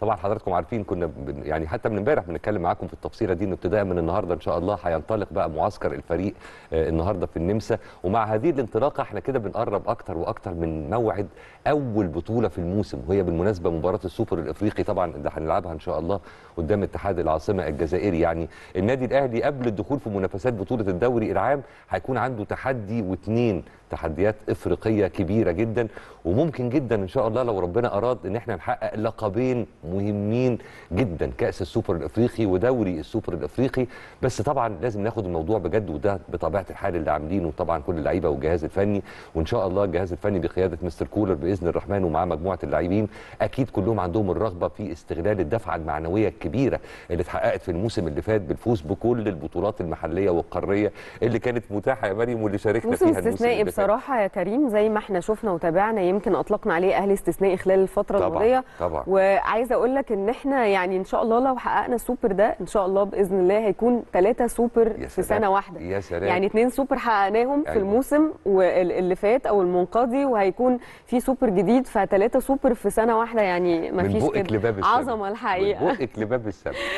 طبعا حضراتكم عارفين كنا يعني حتى من امبارح بنتكلم معاكم في التفصيله دي ان ابتداء من النهارده ان شاء الله هينطلق بقى معسكر الفريق آه، النهارده في النمسا ومع هذه الانطلاقه احنا كده بنقرب اكتر واكتر من موعد اول بطوله في الموسم وهي بالمناسبه مباراه السوبر الافريقي طبعا اللي هنلعبها ان شاء الله قدام اتحاد العاصمه الجزائري يعني النادي الاهلي قبل الدخول في منافسات بطوله الدوري العام هيكون عنده تحدي واثنين تحديات افريقيه كبيره جدا وممكن جدا ان شاء الله لو ربنا اراد ان احنا نحقق لقبين مهمين جدا كاس السوبر الافريقي ودوري السوبر الافريقي بس طبعا لازم ناخد الموضوع بجد وده بطبيعه الحال اللي عاملينه طبعا كل اللعيبه والجهاز الفني وان شاء الله الجهاز الفني بقياده مستر كولر باذن الرحمن ومعاه مجموعه اللاعبين اكيد كلهم عندهم الرغبه في استغلال الدفعه المعنويه الكبيره اللي اتحققت في الموسم اللي فات بالفوز بكل البطولات المحليه والقاريه اللي كانت متاحه يا مريم واللي شاركنا فيها الموسم استثنائي بصراحه يا كريم زي ما احنا شفنا وتابعنا يمكن اطلقنا عليه اهلي استثنائي خلال الفتره الماضيه طبعا طبعا اقول لك ان احنا يعني ان شاء الله لو حققنا السوبر ده ان شاء الله باذن الله هيكون ثلاثه سوبر في سنه واحده يا سلام. يعني اثنين سوبر حققناهم في أيوة. الموسم اللي فات او المنقضي وهيكون في سوبر جديد فثلاثه سوبر في سنه واحده يعني ما فيش كده عظمه الحقيقه من بقك لباب السما